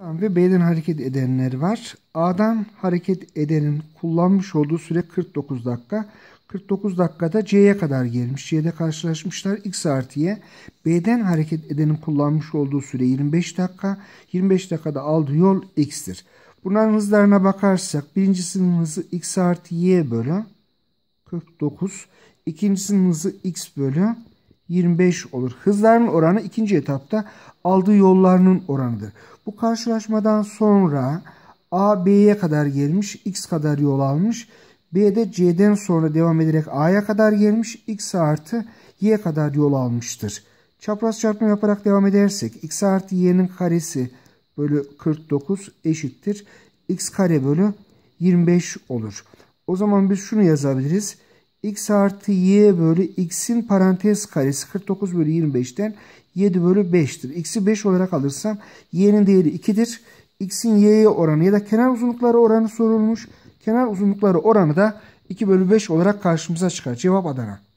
Ve B'den hareket edenler var. A'dan hareket edenin kullanmış olduğu süre 49 dakika. 49 dakikada C'ye kadar gelmiş. C'de karşılaşmışlar X artı Y. B'den hareket edenin kullanmış olduğu süre 25 dakika. 25 dakikada aldığı yol X'tir. Bunların hızlarına bakarsak birincisinin hızı X artı Y bölü 49. İkincisinin hızı X bölü 25 olur. Hızların oranı ikinci etapta aldığı yollarının oranıdır. Bu karşılaşmadan sonra A B'ye kadar gelmiş, X kadar yol almış. B de C'den sonra devam ederek A'ya kadar gelmiş, X artı Y kadar yol almıştır. Çapraz çarpma yaparak devam edersek X artı Y'nin karesi bölü 49 eşittir. X kare bölü 25 olur. O zaman biz şunu yazabiliriz x artı y bölü x'in parantez karesi 49 bölü 25'ten 7 bölü 5'tir. x'i 5 olarak alırsam y'nin değeri 2'dir. x'in y'ye oranı ya da kenar uzunlukları oranı sorulmuş. Kenar uzunlukları oranı da 2 bölü 5 olarak karşımıza çıkar. Cevap Adana.